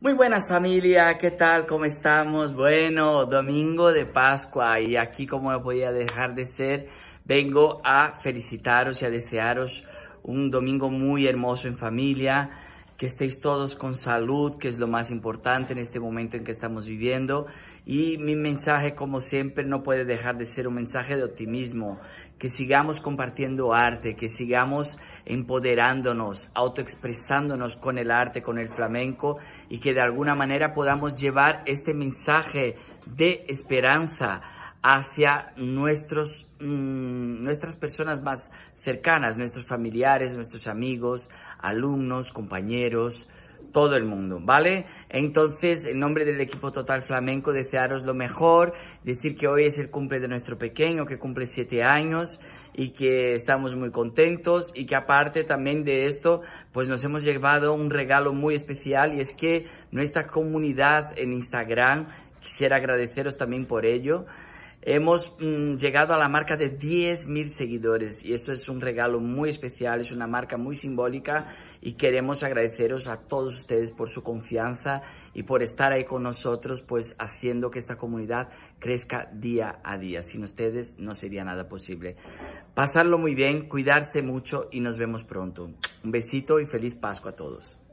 Muy buenas familia, ¿qué tal? ¿Cómo estamos? Bueno, domingo de Pascua y aquí como no podía dejar de ser, vengo a felicitaros y a desearos un domingo muy hermoso en familia, que estéis todos con salud, que es lo más importante en este momento en que estamos viviendo. Y mi mensaje, como siempre, no puede dejar de ser un mensaje de optimismo, que sigamos compartiendo arte, que sigamos empoderándonos, autoexpresándonos con el arte, con el flamenco, y que de alguna manera podamos llevar este mensaje de esperanza hacia nuestros, mm, nuestras personas más cercanas, nuestros familiares, nuestros amigos, alumnos, compañeros, todo el mundo, ¿vale? Entonces, en nombre del equipo Total Flamenco, desearos lo mejor, decir que hoy es el cumple de nuestro pequeño, que cumple siete años y que estamos muy contentos y que aparte también de esto, pues nos hemos llevado un regalo muy especial y es que nuestra comunidad en Instagram, quisiera agradeceros también por ello, Hemos mm, llegado a la marca de 10.000 seguidores y eso es un regalo muy especial, es una marca muy simbólica y queremos agradeceros a todos ustedes por su confianza y por estar ahí con nosotros, pues haciendo que esta comunidad crezca día a día. Sin ustedes no sería nada posible. Pasarlo muy bien, cuidarse mucho y nos vemos pronto. Un besito y feliz Pascua a todos.